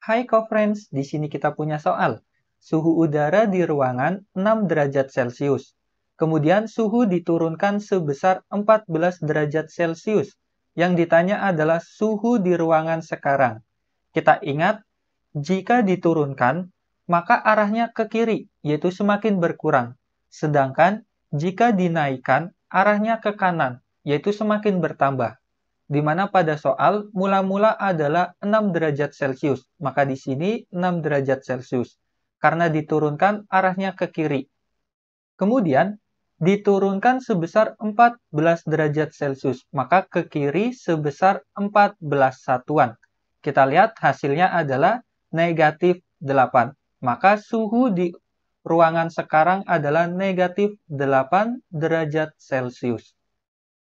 Hai co-friends, di sini kita punya soal. Suhu udara di ruangan 6 derajat Celcius. Kemudian suhu diturunkan sebesar 14 derajat Celcius. Yang ditanya adalah suhu di ruangan sekarang. Kita ingat, jika diturunkan, maka arahnya ke kiri, yaitu semakin berkurang. Sedangkan jika dinaikkan, arahnya ke kanan, yaitu semakin bertambah di mana pada soal mula-mula adalah 6 derajat Celcius. Maka di sini 6 derajat Celcius karena diturunkan arahnya ke kiri. Kemudian diturunkan sebesar 14 derajat Celcius, maka ke kiri sebesar 14 satuan. Kita lihat hasilnya adalah negatif 8. Maka suhu di ruangan sekarang adalah negatif 8 derajat Celcius.